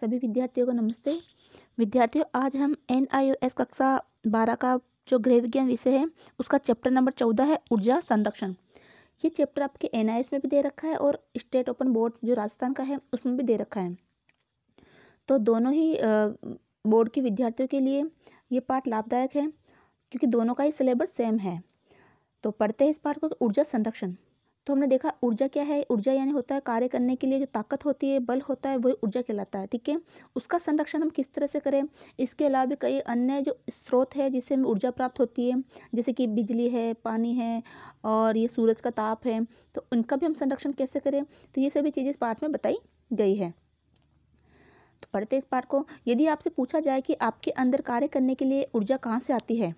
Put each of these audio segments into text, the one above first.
सभी विद्यार्थियों को नमस्ते विद्यार्थियों आज हम एन आई एस कक्षा बारह का जो गृह विज्ञान विषय है उसका चैप्टर नंबर चौदह है ऊर्जा संरक्षण ये चैप्टर आपके एन आई एस में भी दे रखा है और स्टेट ओपन बोर्ड जो राजस्थान का है उसमें भी दे रखा है तो दोनों ही बोर्ड के विद्यार्थियों के लिए ये पाठ लाभदायक है क्योंकि दोनों का ही सिलेबस सेम है तो पढ़ते हैं इस पाठ को ऊर्जा संरक्षण तो हमने देखा ऊर्जा क्या है ऊर्जा यानी होता है कार्य करने के लिए जो ताकत होती है बल होता है वही ऊर्जा कहलाता है ठीक है उसका संरक्षण हम किस तरह से करें इसके अलावा भी कई अन्य जो स्रोत है जिससे हमें ऊर्जा प्राप्त होती है जैसे कि बिजली है पानी है और ये सूरज का ताप है तो उनका भी हम संरक्षण कैसे करें तो ये सभी चीज़ें इस पाठ में बताई गई है तो पढ़ते इस पाठ को यदि आपसे पूछा जाए कि आपके अंदर कार्य करने के लिए ऊर्जा कहाँ से आती है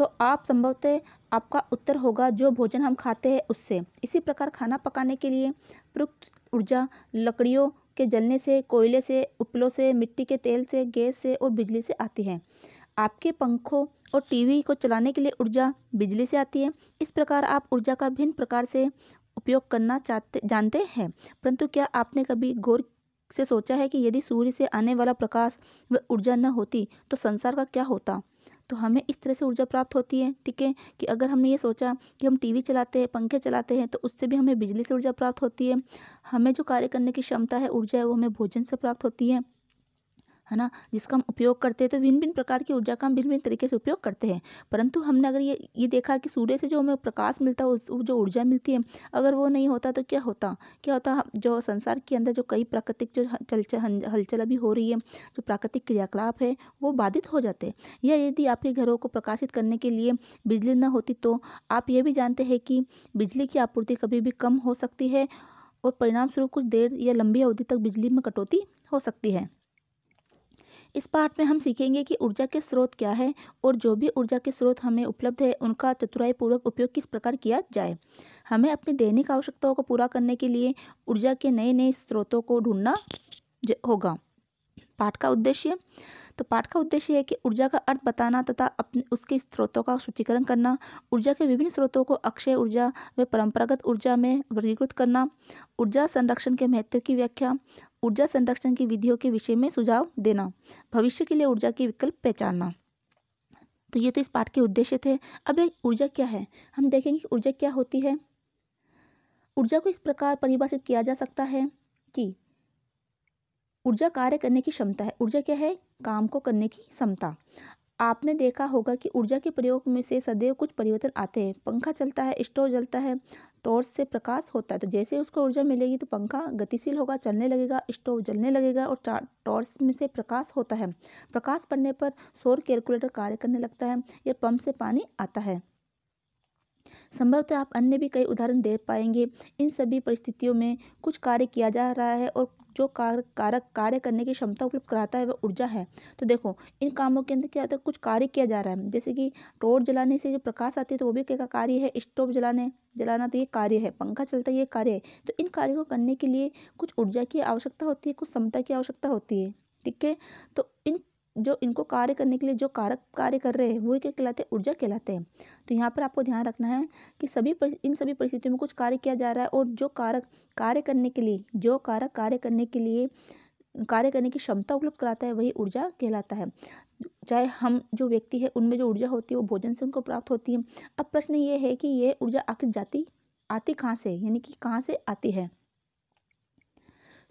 तो आप संभवतः आपका उत्तर होगा जो भोजन हम खाते हैं उससे इसी प्रकार खाना पकाने के लिए प्रयुक्त ऊर्जा लकड़ियों के जलने से कोयले से उपलों से मिट्टी के तेल से गैस से और बिजली से आती है आपके पंखों और टीवी को चलाने के लिए ऊर्जा बिजली से आती है इस प्रकार आप ऊर्जा का भिन्न प्रकार से उपयोग करना चाहते जानते हैं परंतु क्या आपने कभी गौर से सोचा है कि यदि सूर्य से आने वाला प्रकाश व ऊर्जा न होती तो संसार का क्या होता तो हमें इस तरह से ऊर्जा प्राप्त होती है ठीक है कि अगर हमने ये सोचा कि हम टीवी चलाते हैं पंखे चलाते हैं तो उससे भी हमें बिजली से ऊर्जा प्राप्त होती है हमें जो कार्य करने की क्षमता है ऊर्जा है वो हमें भोजन से प्राप्त होती है है ना जिसका हम उपयोग करते हैं तो भिन्न भिन्न प्रकार की ऊर्जा का हम भिन्न भिन्न तरीके से उपयोग करते हैं परंतु हमने अगर ये ये देखा कि सूर्य से जो हमें प्रकाश मिलता है जो ऊर्जा मिलती है अगर वो नहीं होता तो क्या होता क्या होता जो संसार के अंदर जो कई प्राकृतिक जो हलचल हलचल अभी हो रही है जो प्राकृतिक क्रियाकलाप है वो बाधित हो जाते हैं या यदि आपके घरों को प्रकाशित करने के लिए बिजली न होती तो आप ये भी जानते हैं कि बिजली की आपूर्ति कभी भी कम हो सकती है और परिणाम स्वरूप कुछ देर या लंबी अवधि तक बिजली में कटौती हो सकती है इस पाठ में हम सीखेंगे कि ऊर्जा के स्रोत क्या है और जो भी ऊर्जा के स्रोत हमें उपलब्ध है उनका चतुराईपूर्वक उपयोग किस प्रकार किया जाए हमें अपनी दैनिक आवश्यकताओं को पूरा करने के लिए ऊर्जा के नए नए स्रोतों को ढूंढना होगा पाठ का उद्देश्य तो पाठ का उद्देश्य है कि ऊर्जा का अर्थ बताना तथा अपने उसके स्रोतों का सूचीकरण करना ऊर्जा के विभिन्न स्रोतों को अक्षय ऊर्जा व परंपरागत ऊर्जा में वर्गीकृत करना ऊर्जा संरक्षण के महत्व की व्याख्या ऊर्जा संरक्षण की विधियों के विषय में सुझाव देना भविष्य के लिए ऊर्जा की विकल्प पहचानना तो ये तो इस पाठ के उद्देश्य थे अब ऊर्जा क्या है हम देखेंगे ऊर्जा क्या होती है ऊर्जा को इस प्रकार परिभाषित किया जा सकता है कि ऊर्जा कार्य करने की क्षमता है ऊर्जा क्या है काम को करने की क्षमता आपने देखा होगा कि ऊर्जा के प्रयोग में से सदैव कुछ परिवर्तन आते हैं पंखा चलता है स्टोव जलता है टॉर्च से प्रकाश होता है तो जैसे उसको ऊर्जा मिलेगी तो पंखा गतिशील होगा चलने लगेगा स्टोव जलने लगेगा और टॉर्च में से प्रकाश होता है प्रकाश पड़ने पर सौर कैलकुलेटर कार्य करने लगता है या पंप से पानी आता है संभवतः आप अन्य भी कई उदाहरण दे पाएंगे इन सभी परिस्थितियों में कुछ कार्य किया जा रहा है और जो कार कारक कार्य करने की क्षमता उपलब्ध कराता है वह ऊर्जा है तो देखो इन कामों के अंदर क्या होता है कुछ कार्य किया जा रहा है जैसे कि टोर्च जलाने से जो प्रकाश आती है तो वो भी क्या कार्य है स्टोव जलाने जलाना तो ये कार्य है पंखा चलता है ये कार्य है तो इन कार्यों को करने के लिए कुछ ऊर्जा की आवश्यकता होती है कुछ क्षमता की आवश्यकता होती है ठीक है तो इन जो इनको कार्य करने के लिए जो कारक कार्य कर रहे हैं वही क्या कहलाते हैं ऊर्जा कहलाते हैं तो यहाँ पर आपको ध्यान रखना है कि सभी इन सभी परिस्थितियों में कुछ कार्य किया जा रहा है और जो कारक कार्य करने के लिए जो कारक कार्य करने के लिए कार्य करने की क्षमता उपलब्ध कराता है वही ऊर्जा कहलाता है चाहे हम जो व्यक्ति है उनमें जो ऊर्जा होती है वो भोजन से उनको प्राप्त होती है अब प्रश्न ये है कि ये ऊर्जा आखिर जाती आती कहाँ से यानी कि कहाँ से आती है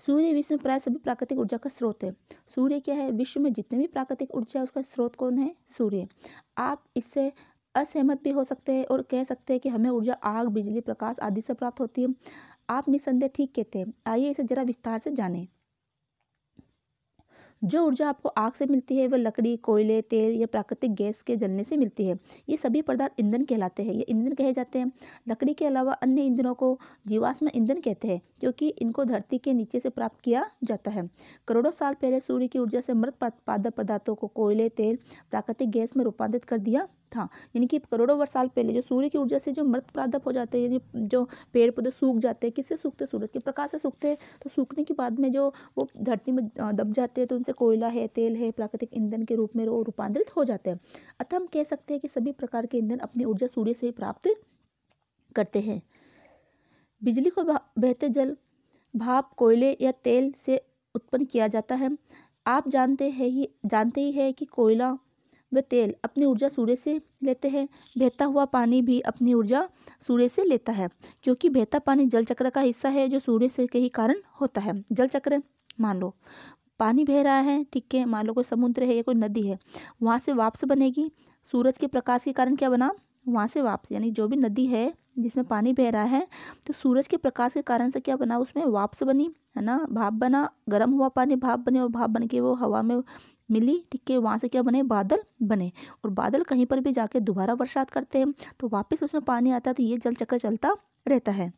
सूर्य विश्व में प्राय सभी प्राकृतिक ऊर्जा का स्रोत है सूर्य क्या है विश्व में जितने भी प्राकृतिक ऊर्जा है उसका स्रोत कौन है सूर्य आप इससे असहमत भी हो सकते हैं और कह सकते हैं कि हमें ऊर्जा आग बिजली प्रकाश आदि से प्राप्त होती है आप निसंदेह ठीक कहते हैं आइए इसे जरा विस्तार से जानें जो ऊर्जा आपको आग से मिलती है वह लकड़ी कोयले तेल या प्राकृतिक गैस के जलने से मिलती है ये सभी पदार्थ ईंधन कहलाते हैं ये ईंधन कहे जाते हैं लकड़ी के अलावा अन्य ईंधनों को जीवाश्म ईंधन कहते हैं क्योंकि इनको धरती के नीचे से प्राप्त किया जाता है करोड़ों साल पहले सूर्य की ऊर्जा से मृत पादप पदार्थों को कोयले तेल प्राकृतिक गैस में रूपांतरित कर दिया था यानी कि करोड़ों वर्ष साल पहले जो सूर्य की ऊर्जा से जो मृत प्रादप हो जाते हैं यानी जो पेड़ पौधे सूख जाते हैं किससे सूखते सूरज के प्रकाश से सूखते हैं तो सूखने के बाद में जो वो धरती में दब जाते हैं तो उनसे कोयला है तेल है प्राकृतिक ईंधन के रूप में वो रूपांतरित हो जाते हैं अतः हम कह सकते हैं कि सभी प्रकार के ईंधन अपनी ऊर्जा सूर्य से प्राप्त करते हैं बिजली को बहते जल भाप कोयले या तेल से उत्पन्न किया जाता है आप जानते हैं ही जानते ही है कि कोयला वे तेल अपनी ऊर्जा सूर्य से लेते हैं बहता हुआ पानी भी अपनी ऊर्जा सूर्य से लेता है क्योंकि बहता पानी जल चक्र का हिस्सा है जो सूर्य से के ही कारण होता है जल चक्र मान लो पानी बह रहा है ठीक है मान लो कोई समुद्र है या कोई नदी है वहाँ से वापस बनेगी सूरज के प्रकाश के कारण क्या बना वहाँ से वापस यानी जो भी नदी है जिसमें पानी बह रहा है तो सूरज के प्रकाश के कारण से क्या बना उसमें वापस बनी है ना भाप बना गर्म हुआ पानी भाप बने और भाप बन के वो हवा में मिली ठीक है वहाँ से क्या बने बादल बने और बादल कहीं पर भी जाके दोबारा बरसात करते हैं तो वापस उसमें पानी आता है तो ये जल चक्र चलता रहता है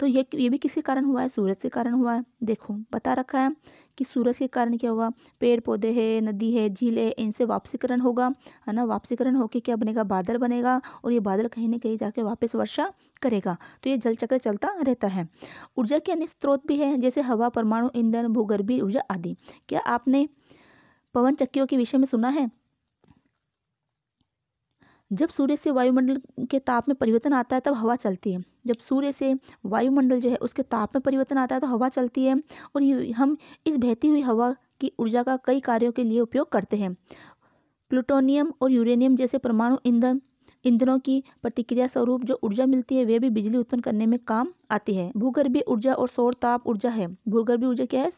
तो ये ये भी किसके कारण हुआ है सूरज के कारण हुआ है देखो बता रखा है कि सूरज के कारण क्या हुआ पेड़ पौधे है नदी है झील है इनसे वापसीकरण होगा है ना वापसीकरण होकर क्या बनेगा बादल बनेगा और ये बादल कहीं ना कहीं जाके वापस वर्षा करेगा तो ये जल चक्र चलता रहता है ऊर्जा के अन्य स्रोत भी हैं जैसे हवा परमाणु ईंधन भूगर्भी ऊर्जा आदि क्या आपने पवन चक्कियों के विषय में सुना है जब सूर्य से वायुमंडल के ताप में परिवर्तन आता है तब हवा चलती है जब सूर्य से वायुमंडल जो है उसके ताप में परिवर्तन आता है तो हवा चलती है और हम इस बहती हुई हवा की ऊर्जा का कई कार्यों के लिए उपयोग करते हैं प्लूटोनियम और यूरेनियम जैसे परमाणु ईंधन ईंधनों की प्रतिक्रिया स्वरूप जो ऊर्जा मिलती है वे भी बिजली उत्पन्न करने में काम आती है भूगर्भीय ऊर्जा और सौर ताप ऊर्जा है भूगर्भीय ऊर्जा क्या है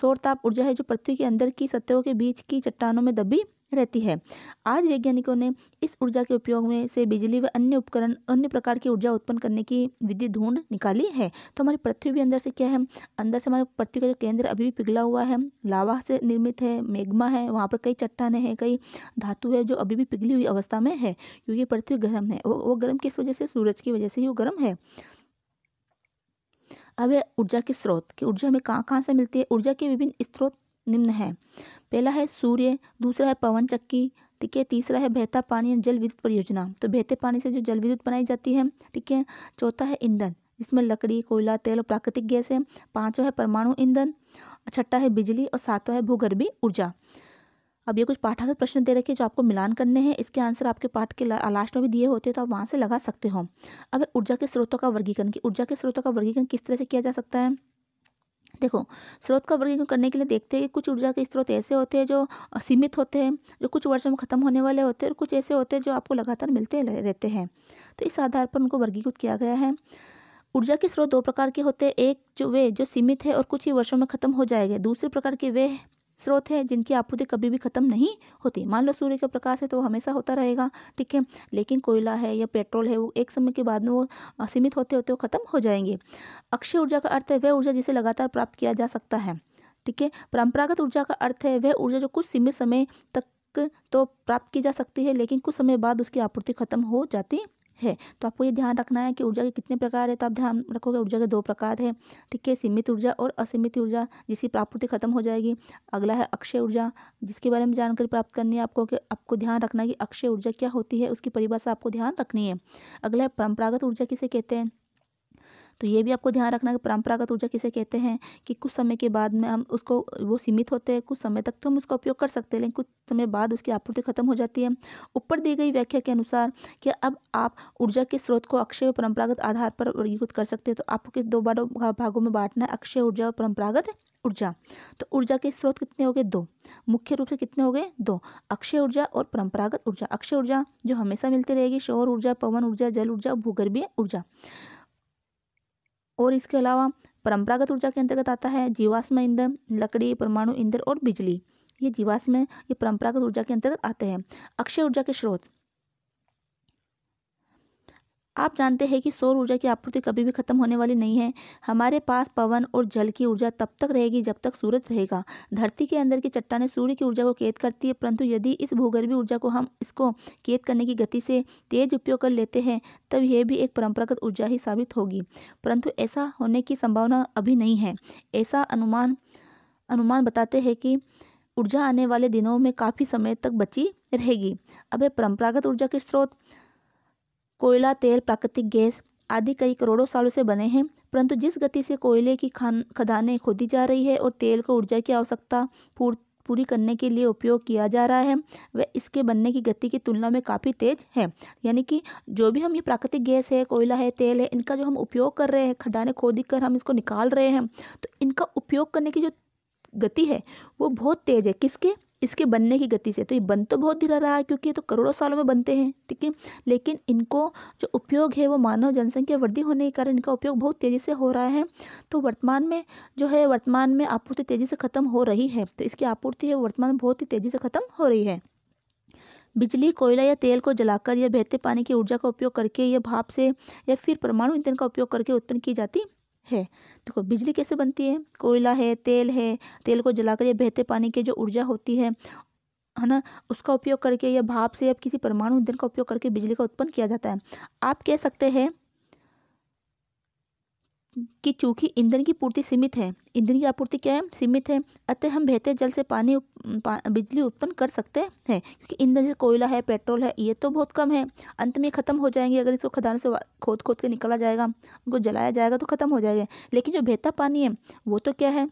सौर ताप ऊर्जा है जो पृथ्वी के अंदर की सतहों के बीच की चट्टानों में दबी रहती है आज वैज्ञानिकों ने इस ऊर्जा के उपयोग में से बिजली व अन्य उपकरण अन्य प्रकार की ऊर्जा उत्पन्न करने की विधि ढूंढ निकाली है तो हमारी पृथ्वी भी अंदर से क्या है अंदर से हमारे पृथ्वी का जो केंद्र अभी भी पिघला हुआ है लावा से निर्मित है मेघमा है वहाँ पर कई चट्टाने हैं कई धातु है जो अभी भी पिघली हुई अवस्था में है क्योंकि पृथ्वी गर्म है वो गर्म किस वजह से सूरज की वजह से ही वो गर्म है अब ऊर्जा के स्रोत की ऊर्जा हमें कहाँ कहाँ से मिलती है ऊर्जा के विभिन्न स्रोत निम्न है पहला है सूर्य दूसरा है पवन चक्की ठीक है तीसरा है बेहता पानी जल विद्युत परियोजना तो बेहते पानी से जो जल विद्युत बनाई जाती है ठीक है चौथा है ईंधन जिसमें लकड़ी कोयला तेल और प्राकृतिक गैस है पाँचों है परमाणु ईंधन छठा है बिजली और सातवा है भूगर्भी ऊर्जा अब ये कुछ पाठागत प्रश्न दे रखे जो आपको मिलान करने हैं इसके आंसर आपके पाठ के लास्ट में भी दिए होते हैं तो आप वहाँ से लगा सकते हो अब ऊर्जा के स्रोतों का वर्गीकरण की ऊर्जा के स्रोतों का वर्गीकरण किस तरह से किया जा सकता है देखो स्रोत का वर्गीकरण करने के लिए देखते हैं कि कुछ ऊर्जा के स्रोत ऐसे होते हैं जो सीमित होते हैं जो कुछ वर्षों में खत्म होने वाले होते हैं और कुछ ऐसे होते हैं जो आपको लगातार मिलते रहते हैं तो इस आधार पर उनको वर्गीकृत किया गया है ऊर्जा के स्रोत दो प्रकार के होते हैं एक जो वे जो सीमित है और कुछ ही वर्षों में खत्म हो जाएंगे दूसरे प्रकार के वे स्रोत हैं जिनकी आपूर्ति कभी भी ख़त्म नहीं होती मान लो सूर्य का प्रकाश है तो वो हमेशा होता रहेगा ठीक है लेकिन कोयला है या पेट्रोल है वो एक समय के बाद में वो सीमित होते होते वो ख़त्म हो जाएंगे अक्षय ऊर्जा का अर्थ है वह ऊर्जा जिसे लगातार प्राप्त किया जा सकता है ठीक है परंपरागत ऊर्जा का अर्थ है वह ऊर्जा जो कुछ सीमित समय तक तो प्राप्त की जा सकती है लेकिन कुछ समय बाद उसकी आपूर्ति खत्म हो जाती है तो आपको ये ध्यान रखना है कि ऊर्जा के कितने प्रकार है तो आप ध्यान रखोगे ऊर्जा के दो प्रकार है ठीक है सीमित ऊर्जा और असीमित ऊर्जा जिसकी प्रापूर्ति खत्म हो जाएगी अगला है अक्षय ऊर्जा जिसके बारे में जानकारी प्राप्त करनी है आपको कि आपको ध्यान रखना है कि अक्षय ऊर्जा क्या होती है उसकी परिभाषा आपको ध्यान रखनी है अगला है परंपरागत ऊर्जा किसे कहते हैं तो ये भी आपको ध्यान रखना है कि परंपरागत ऊर्जा किसे कहते हैं कि कुछ समय के बाद में हम उसको वो सीमित होते हैं कुछ समय तक तो हम उसका उपयोग कर सकते हैं लेकिन कुछ समय बाद उसकी आपूर्ति खत्म हो जाती है ऊपर दी गई व्याख्या के अनुसार कि अब आप ऊर्जा के स्रोत को अक्षय और परंपरागत आधार पर वर्गीकृत कर सकते हैं तो आपको किस दो बारों भागों में बांटना है अक्षय ऊर्जा और परंपरागत ऊर्जा तो ऊर्जा के स्रोत कितने हो गए दो मुख्य रूप से कितने हो गए दो अक्षय ऊर्जा और परंपरागत ऊर्जा अक्षय ऊर्जा जो हमेशा मिलती रहेगी शोर ऊर्जा पवन ऊर्जा जल ऊर्जा भूगर्भीय ऊर्जा और इसके अलावा परंपरागत ऊर्जा के अंतर्गत आता है जीवाश्म ईंधन लकड़ी परमाणु ईंधन और बिजली ये जीवाश्म ये परंपरागत ऊर्जा के अंतर्गत आते हैं अक्षय ऊर्जा के स्रोत आप जानते हैं कि सौर ऊर्जा की आपूर्ति कभी भी खत्म होने वाली नहीं है हमारे पास पवन और जल की ऊर्जा तब तक रहेगी जब तक सूरज रहेगा धरती के अंदर की चट्टाने सूर्य की ऊर्जा को कैद करती है परंतु यदि इस भूगर्भी ऊर्जा को हम इसको कैद करने की गति से तेज उपयोग कर लेते हैं तब यह भी एक परंपरागत ऊर्जा ही साबित होगी परंतु ऐसा होने की संभावना अभी नहीं है ऐसा अनुमान अनुमान बताते हैं कि ऊर्जा आने वाले दिनों में काफ़ी समय तक बची रहेगी अब परंपरागत ऊर्जा के स्रोत कोयला तेल प्राकृतिक गैस आदि कई करोड़ों सालों से बने हैं परंतु जिस गति से कोयले की खान खदानें खोदी जा रही है और तेल को ऊर्जा की आवश्यकता पूरी करने के लिए उपयोग किया जा रहा है वह इसके बनने की गति की तुलना में काफ़ी तेज़ है यानी कि जो भी हम ये प्राकृतिक गैस है कोयला है तेल है इनका जो हम उपयोग कर रहे हैं खदानें खोद कर हम इसको निकाल रहे हैं तो इनका उपयोग करने की जो गति है वो बहुत तेज़ है किसके इसके बनने की गति से तो ये बन तो बहुत धीरे रहा है क्योंकि ये तो करोड़ों सालों में बनते हैं ठीक है लेकिन इनको जो उपयोग है वो मानव जनसंख्या वृद्धि होने के कारण इनका उपयोग बहुत तेज़ी से हो रहा है तो वर्तमान में जो है वर्तमान में आपूर्ति तेज़ी से ख़त्म हो रही है तो इसकी आपूर्ति है वर्तमान में बहुत ही तेज़ी से ख़त्म हो रही है बिजली कोयला या तेल को जलाकर या बहते पानी की ऊर्जा का उपयोग करके या भाप से या फिर परमाणु ईंधन का उपयोग करके उत्पन्न की जाती है देखो तो बिजली कैसे बनती है कोयला है तेल है तेल को जलाकर या बहते पानी की जो ऊर्जा होती है है ना उसका उपयोग करके या भाप से या किसी परमाणु ईंधन का उपयोग करके बिजली का उत्पन्न किया जाता है आप कह सकते हैं कि चूँकि ईंधन की पूर्ति सीमित है ईंधन की आपूर्ति क्या है सीमित है अतः हम बेहतर जल से पानी पा, बिजली उत्पन्न कर सकते हैं क्योंकि ईंधन जैसे कोयला है पेट्रोल है ये तो बहुत कम है अंत में ख़त्म हो जाएंगे अगर इसको खदानों से खोद खोद के निकाला जाएगा उनको जलाया जाएगा तो ख़त्म हो जाएगा लेकिन जो बेहतर पानी है वो तो क्या है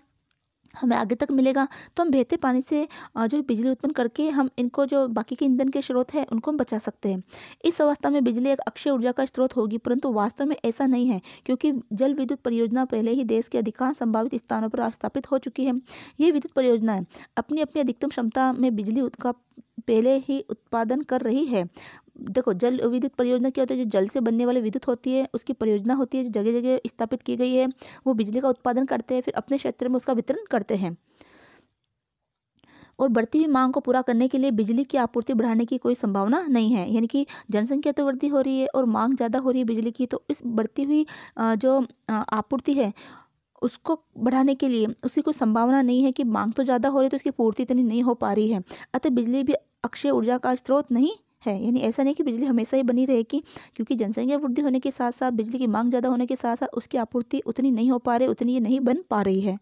हमें आगे तक मिलेगा तो हम बेहतर पानी से जो बिजली उत्पन्न करके हम इनको जो बाकी के ईंधन के स्रोत हैं उनको हम बचा सकते हैं इस अवस्था में बिजली एक अक्षय ऊर्जा का स्रोत होगी परंतु वास्तव में ऐसा नहीं है क्योंकि जल विद्युत परियोजना पहले ही देश के अधिकांश संभावित स्थानों पर स्थापित हो चुकी है ये विद्युत परियोजनाएँ अपनी अपनी अधिकतम क्षमता में बिजली का पहले ही उत्पादन कर रही है देखो जल विद्युत परियोजना क्या होती है जो जल से बनने वाले विद्युत होती है उसकी परियोजना होती है जो जगह जगह स्थापित की गई है वो बिजली का उत्पादन करते हैं फिर अपने क्षेत्र में उसका वितरण करते हैं और बढ़ती हुई मांग को पूरा करने के लिए बिजली की आपूर्ति बढ़ाने की कोई संभावना नहीं है यानी कि जनसंख्या तो वृद्धि हो रही है और मांग ज़्यादा हो रही है बिजली की तो इस बढ़ती हुई जो आपूर्ति है उसको बढ़ाने के लिए उसकी कोई संभावना नहीं है कि मांग तो ज़्यादा हो रही है तो उसकी पूर्ति इतनी नहीं हो पा रही है अतः बिजली भी अक्षय ऊर्जा का स्रोत नहीं है यानी ऐसा नहीं कि बिजली हमेशा ही बनी रहेगी क्योंकि जनसंख्या वृद्धि होने के साथ साथ बिजली की मांग ज़्यादा होने के साथ साथ उसकी आपूर्ति उतनी नहीं हो पा रही उतनी ये नहीं बन पा रही है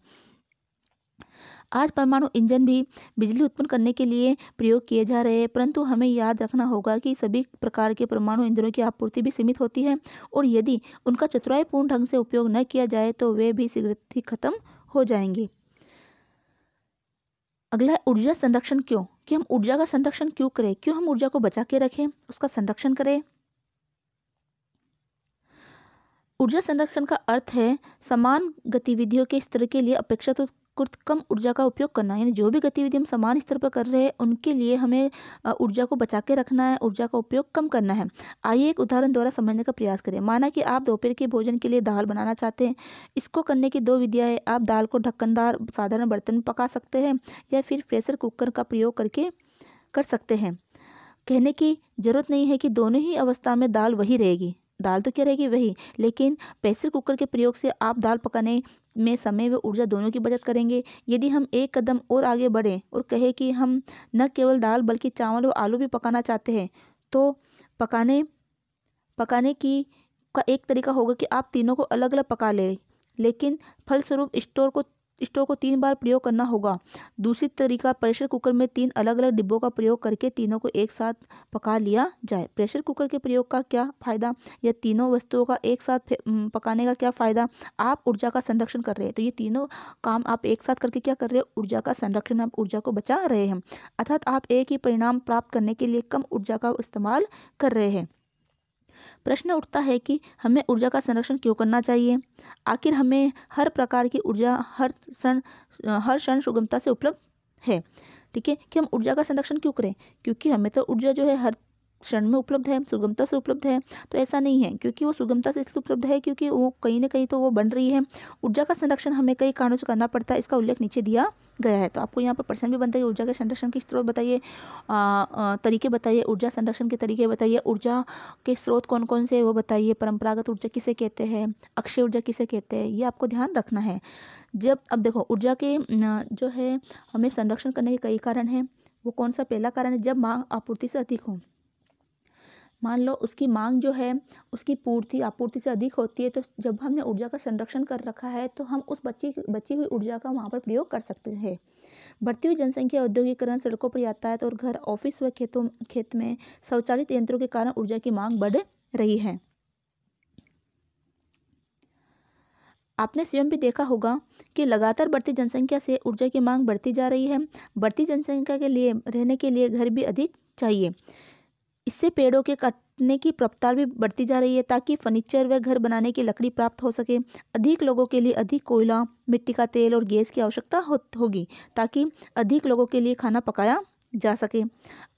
आज परमाणु इंजन भी बिजली उत्पन्न करने के लिए प्रयोग किए जा रहे हैं परंतु हमें याद रखना होगा कि सभी प्रकार के परमाणु इंजनों की आपूर्ति भी सीमित होती है और यदि उनका चतुराईपूर्ण ढंग से उपयोग न किया जाए तो वे भी शीघ्र ही खत्म हो जाएंगे अगला ऊर्जा संरक्षण क्यों कि हम ऊर्जा का संरक्षण क्यों करें क्यों हम ऊर्जा को बचा के रखें उसका संरक्षण करें ऊर्जा संरक्षण का अर्थ है समान गतिविधियों के स्तर के लिए अपेक्षाकृत कम ऊर्जा का उपयोग करना यानी जो भी गतिविधि हम समान स्तर पर कर रहे हैं उनके लिए हमें ऊर्जा को बचा के रखना है ऊर्जा का उपयोग कम करना है आइए एक उदाहरण द्वारा समझने का प्रयास करें माना कि आप दोपहर के भोजन के लिए दाल बनाना चाहते हैं इसको करने की दो विधियाँ हैं आप दाल को ढक्कनदार साधारण बर्तन में पका सकते हैं या फिर प्रेशर कुकर का प्रयोग करके कर सकते हैं कहने की ज़रूरत नहीं है कि दोनों ही अवस्था में दाल वही रहेगी दाल तो क्या रहेगी वही लेकिन प्रेशर कुकर के प्रयोग से आप दाल पकाने में समय व ऊर्जा दोनों की बचत करेंगे यदि हम एक कदम और आगे बढ़ें और कहें कि हम न केवल दाल बल्कि चावल व आलू भी पकाना चाहते हैं तो पकाने पकाने की का एक तरीका होगा कि आप तीनों को अलग अलग पका लें लेकिन फलस्वरूप स्टोर को स्टोव को तीन बार प्रयोग करना होगा दूसरी तरीका प्रेशर कुकर में तीन अलग अलग डिब्बों का प्रयोग करके तीनों को एक साथ पका लिया जाए प्रेशर कुकर के प्रयोग का क्या फ़ायदा या तीनों वस्तुओं का एक साथ पकाने का क्या फ़ायदा आप ऊर्जा का संरक्षण कर रहे हैं तो ये तीनों काम आप एक साथ करके क्या कर रहे हो ऊर्जा का संरक्षण आप ऊर्जा को बचा रहे हैं अर्थात आप एक ही परिणाम प्राप्त करने के लिए कम ऊर्जा का इस्तेमाल कर रहे हैं प्रश्न उठता है कि हमें ऊर्जा का संरक्षण क्यों करना चाहिए आखिर हमें हर प्रकार की ऊर्जा हर क्षण हर क्षण सुगमता से उपलब्ध है ठीक है कि हम ऊर्जा का संरक्षण क्यों करें क्योंकि हमें तो ऊर्जा जो है हर क्षण में उपलब्ध है सुगमता से उपलब्ध है तो ऐसा नहीं है क्योंकि वो सुगमता से इसलिए उपलब्ध है क्योंकि वो कहीं ना कहीं तो वो बन रही है ऊर्जा का संरक्षण हमें कई कारणों से करना पड़ता है इसका उल्लेख नीचे दिया गया है तो आपको यहाँ पर प्रश्न भी बनता है ऊर्जा के संरक्षण के स्रोत बताइए तरीके बताइए ऊर्जा संरक्षण के तरीके बताइए ऊर्जा के स्रोत कौन कौन से वो बताइए परंपरागत ऊर्जा किसे कहते हैं अक्षय ऊर्जा किसे कहते हैं ये आपको ध्यान रखना है जब अब देखो ऊर्जा के जो है हमें संरक्षण करने के कई कारण हैं वो कौन सा पहला कारण है जब मांग आपूर्ति से अधिक हो मान लो उसकी मांग जो है उसकी पूर्ति आपूर्ति से अधिक होती है तो जब हमने ऊर्जा का संरक्षण कर रखा है तो हम उस बची बची हुई ऊर्जा का वहाँ पर प्रयोग कर सकते हैं बढ़ती हुई जनसंख्या औद्योगिकरण सड़कों पर यातायात और घर ऑफिस व खेतों खेत में स्वचालित यंत्रों के कारण ऊर्जा की मांग बढ़ रही है आपने स्वयं भी देखा होगा कि लगातार बढ़ती जनसंख्या से ऊर्जा की मांग बढ़ती जा रही है बढ़ती जनसंख्या के लिए रहने के लिए घर भी अधिक चाहिए इससे पेड़ों के काटने की रफ्तार भी बढ़ती जा रही है ताकि फर्नीचर व घर बनाने की लकड़ी प्राप्त हो सके अधिक लोगों के लिए अधिक कोयला मिट्टी का तेल और गैस की आवश्यकता होगी ताकि अधिक लोगों के लिए खाना पकाया जा सके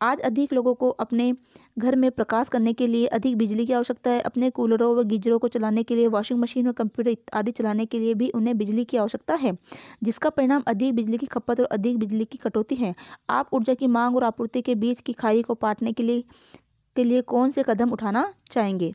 आज अधिक लोगों को अपने घर में प्रकाश करने के लिए अधिक बिजली की आवश्यकता है अपने कूलरों व गीजरों को चलाने के लिए वॉशिंग मशीन और कंप्यूटर आदि चलाने के लिए भी उन्हें बिजली की आवश्यकता है जिसका परिणाम अधिक बिजली की खपत और अधिक बिजली की कटौती है आप ऊर्जा की मांग और आपूर्ति के बीच की खाई को पाटने के लिए के लिए कौन से कदम उठाना चाहेंगे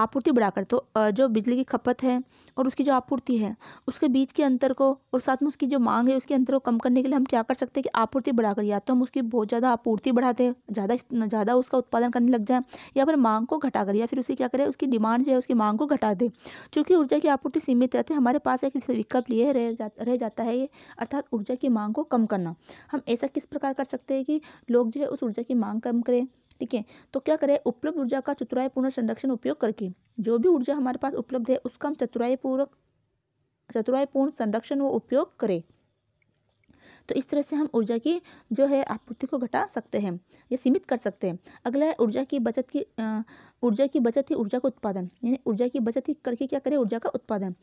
आपूर्ति बढ़ाकर तो जो बिजली की खपत है और उसकी जो आपूर्ति है उसके बीच के अंतर को और साथ में उसकी जो मांग है उसके अंतर को कम करने के लिए हम क्या कर सकते हैं कि आपूर्ति बढ़ाकर या तो हम उसकी बहुत ज़्यादा आपूर्ति बढ़ाते ज़्यादा ज़्यादा उसका उत्पादन करने लग जाए या फिर मांग को घटा कर या फिर उसे क्या करें उसकी डिमांड जो है उसकी मांग को घटा दें चूँकि ऊर्जा की आपूर्ति सीमित रहती है हमारे पास एक विकल्प लिए रह जा रह जाता है ये अर्थात ऊर्जा की मांग को कम करना हम ऐसा किस प्रकार कर सकते हैं कि लोग जो है उस ऊर्जा की मांग कम करें ठीक है तो क्या करें उपलब्ध ऊर्जा का पूर्ण संरक्षण उपयोग करके जो भी ऊर्जा हमारे पास उपलब्ध है उसका हम चतुराई पूर्ण संरक्षण व उपयोग करें तो इस तरह से हम ऊर्जा की जो है आपूर्ति को घटा सकते हैं या सीमित कर सकते हैं अगला है ऊर्जा की बचत की ऊर्जा की बचत ही ऊर्जा का उत्पादन यानी ऊर्जा की बचत ही करके क्या करें ऊर्जा का उत्पादन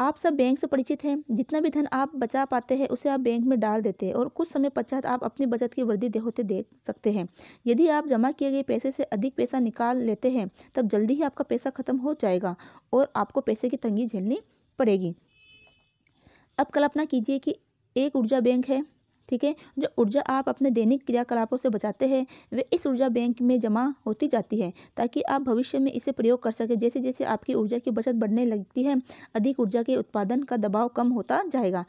आप सब बैंक से परिचित हैं जितना भी धन आप बचा पाते हैं उसे आप बैंक में डाल देते हैं और कुछ समय पश्चात आप अपनी बचत की वृद्धि दे होते देख सकते हैं यदि आप जमा किए गए पैसे से अधिक पैसा निकाल लेते हैं तब जल्दी ही आपका पैसा खत्म हो जाएगा और आपको पैसे की तंगी झेलनी पड़ेगी अब कल्पना कीजिए कि एक ऊर्जा बैंक है ठीक है जो ऊर्जा आप अपने दैनिक क्रियाकलापों से बचाते हैं वे इस ऊर्जा बैंक में जमा होती जाती है ताकि आप भविष्य में इसे प्रयोग कर सकें जैसे जैसे आपकी ऊर्जा की बचत बढ़ने लगती है अधिक ऊर्जा के उत्पादन का दबाव कम होता जाएगा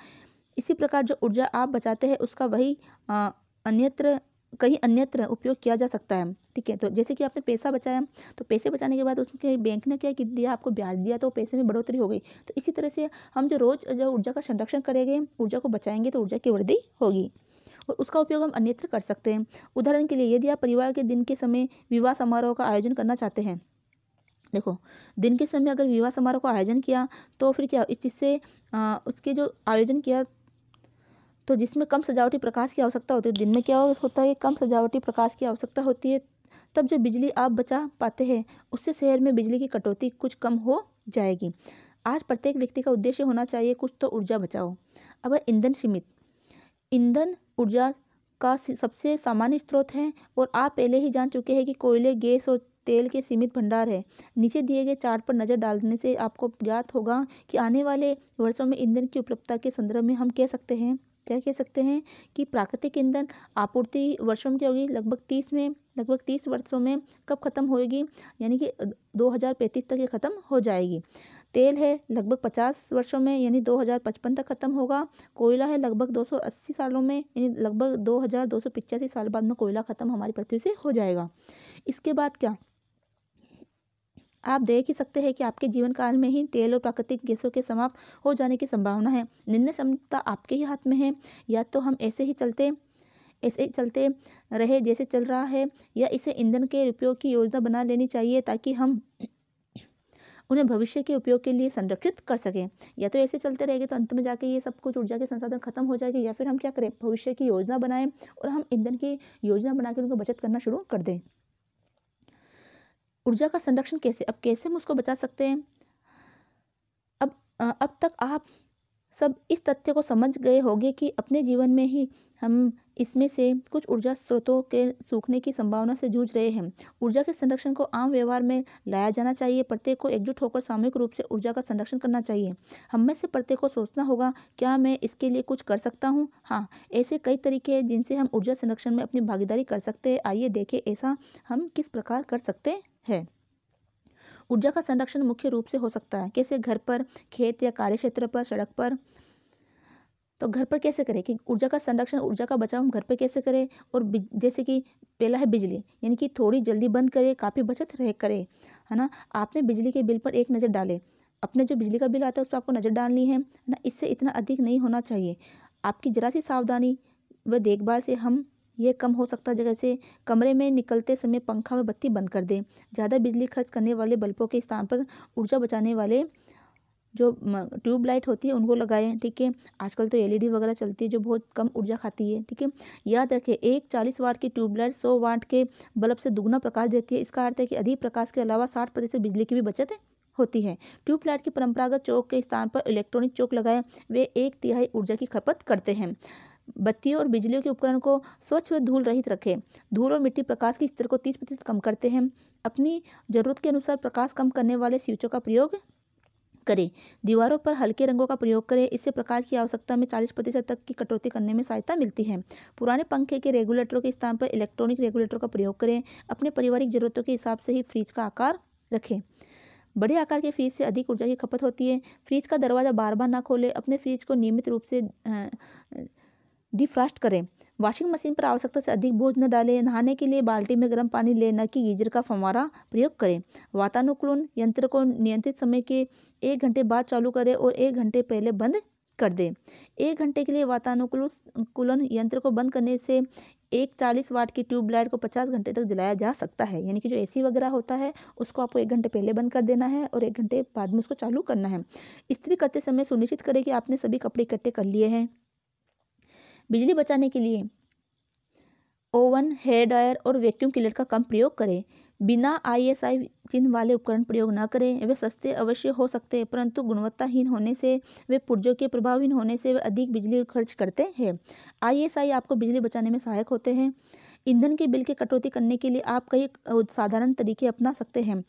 इसी प्रकार जो ऊर्जा आप बचाते हैं उसका वही अन्यत्र कहीं अन्यत्र उपयोग किया जा सकता है ठीक है तो जैसे कि आपने पैसा बचाया तो पैसे बचाने के बाद उसके बैंक ने क्या कि दिया आपको ब्याज दिया तो पैसे में बढ़ोतरी हो गई तो इसी तरह से हम जो रोज़ जो ऊर्जा का संरक्षण करेंगे ऊर्जा को बचाएंगे तो ऊर्जा की वृद्धि होगी और उसका उपयोग हम अन्यत्र कर सकते हैं उदाहरण के लिए यदि आप परिवार के दिन के समय विवाह समारोह का आयोजन करना चाहते हैं देखो दिन के समय अगर विवाह समारोह का आयोजन किया तो फिर क्या इस चीज़ से उसके जो आयोजन किया तो जिसमें कम सजावटी प्रकाश की आवश्यकता होती है दिन में क्या होता है कम सजावटी प्रकाश की आवश्यकता होती है तब जो बिजली आप बचा पाते हैं उससे शहर में बिजली की कटौती कुछ कम हो जाएगी आज प्रत्येक व्यक्ति का उद्देश्य होना चाहिए कुछ तो ऊर्जा बचाओ अब ईंधन सीमित ईंधन ऊर्जा का सबसे सामान्य स्रोत है और आप पहले ही जान चुके हैं कि कोयले गैस और तेल के सीमित भंडार है नीचे दिए गए चार्ट पर नज़र डालने से आपको ज्ञात होगा कि आने वाले वर्षों में ईंधन की उपलब्धता के संदर्भ में हम कह सकते हैं क्या कह सकते हैं कि प्राकृतिक ईंधन आपूर्ति वर्षों में क्या होगी लगभग तीस में लगभग तीस वर्षों में कब ख़त्म होएगी यानी कि दो हज़ार पैंतीस तक ये ख़त्म हो जाएगी तेल है लगभग पचास वर्षों में यानी दो हज़ार पचपन तक ख़त्म होगा कोयला है लगभग दो सौ अस्सी सालों में यानी लगभग दो हज़ार दो सौ पिचासी साल बाद में कोयला ख़त्म हमारी पृथ्वी से हो जाएगा इसके बाद क्या आप देख ही सकते हैं कि आपके जीवन काल में ही तेल और प्राकृतिक गैसों के समाप्त हो जाने की संभावना है निर्णय क्षमता आपके ही हाथ में है या तो हम ऐसे ही चलते ऐसे चलते रहे जैसे चल रहा है या इसे ईंधन के उपयोग की योजना बना लेनी चाहिए ताकि हम उन्हें भविष्य के उपयोग के लिए संरक्षित कर सकें या तो ऐसे चलते रहेंगे तो अंत में जाके ये सब कुछ ऊर्जा के संसाधन खत्म हो जाएंगे या फिर हम क्या करें भविष्य की योजना बनाएं और हम ईंधन की योजना बना के उनको बचत करना शुरू कर दें ऊर्जा का संरक्षण कैसे अब कैसे हम उसको बचा सकते हैं अब अब तक आप सब इस तथ्य को समझ गए होंगे कि अपने जीवन में ही हम इसमें से कुछ ऊर्जा स्रोतों के सूखने की संभावना से जूझ रहे हैं ऊर्जा के संरक्षण को आम व्यवहार में लाया जाना चाहिए प्रत्येक को एकजुट होकर सामूहिक रूप से ऊर्जा का संरक्षण करना चाहिए हम में से प्रत्येक को सोचना होगा क्या मैं इसके लिए कुछ कर सकता हूँ हाँ ऐसे कई तरीके हैं जिनसे हम ऊर्जा संरक्षण में अपनी भागीदारी कर सकते हैं आइए देखें ऐसा हम किस प्रकार कर सकते हैं है ऊर्जा का संरक्षण मुख्य रूप से हो सकता है कैसे घर पर खेत या कार्य क्षेत्र पर सड़क पर तो घर पर कैसे करें कि ऊर्जा का संरक्षण ऊर्जा का बचाव हम घर पर कैसे करें और जैसे कि पहला है बिजली यानी कि थोड़ी जल्दी बंद करें काफ़ी बचत रह करें है ना आपने बिजली के बिल पर एक नज़र डालें अपने जो बिजली का बिल आता है उस पर आपको नज़र डालनी है ना इससे इतना अधिक नहीं होना चाहिए आपकी जरा सी सावधानी व देखभाल से हम यह कम हो सकता है जैसे कमरे में निकलते समय पंखा में बत्ती बंद कर दें ज़्यादा बिजली खर्च करने वाले बल्बों के स्थान पर ऊर्जा बचाने वाले जो ट्यूबलाइट होती है उनको लगाएं ठीक है आजकल तो एलईडी वगैरह चलती है जो बहुत कम ऊर्जा खाती है ठीक है याद रखें एक चालीस वाट की ट्यूबलाइट सौ वाट के बल्ब से दुगना प्रकाश देती है इसका अर्थ है कि अधिक प्रकाश के अलावा साठ प्रतिशत बिजली की भी बचत है होती है ट्यूबलाइट की परंपरागत चौक के स्थान पर इलेक्ट्रॉनिक चौक लगाएं वे एक तिहाई ऊर्जा की खपत करते हैं बत्तियों और बिजली के उपकरण को स्वच्छ व धूल रहित रखें धूल और मिट्टी प्रकाश के स्तर को तीस प्रतिशत कम करते हैं अपनी ज़रूरत के अनुसार प्रकाश कम करने वाले स्विचों का प्रयोग करें दीवारों पर हल्के रंगों का प्रयोग करें इससे प्रकाश की आवश्यकता में 40 प्रतिशत तक की कटौती करने में सहायता मिलती है पुराने पंखे के रेगुलेटरों के स्थान पर इलेक्ट्रॉनिक रेगुलेटर का प्रयोग करें अपने पारिवारिक जरूरतों के हिसाब से ही फ्रिज का आकार रखें बड़े आकार के फ्रिज से अधिक ऊर्जा की खपत होती है फ्रिज का दरवाज़ा बार बार ना खोलें अपने फ्रिज को नियमित रूप से डिफ्रास्ट करें वॉशिंग मशीन पर आवश्यकता से अधिक बोझ न डालें नहाने के लिए बाल्टी में गर्म पानी लें न कि गीजर का फवारा प्रयोग करें वातानुकूलन यंत्र को नियंत्रित समय के एक घंटे बाद चालू करें और एक घंटे पहले बंद कर दें एक घंटे के लिए वातानुकूलन यंत्र को बंद करने से एक चालीस वाट की ट्यूबलाइट को पचास घंटे तक जलाया जा सकता है यानी कि जो एसी वगैरह होता है उसको आपको एक घंटे पहले बंद कर देना है और एक घंटे बाद में उसको चालू करना है इस्त्री करते समय सुनिश्चित करें कि आपने सभी कपड़े इकट्ठे कर लिए हैं बिजली बचाने के लिए ओवन हेयर ड्रायर और वैक्यूम क्लीनर का कम प्रयोग करें बिना आईएसआई चिन्ह वाले उपकरण प्रयोग न करें वे सस्ते अवश्य हो सकते हैं परंतु गुणवत्ताहीन होने से वे पुर्जों के प्रभावहीन होने से वे अधिक बिजली खर्च करते हैं आईएसआई आपको बिजली बचाने में सहायक होते हैं ईंधन के बिल की कटौती करने के लिए आप कई साधारण तरीके अपना सकते हैं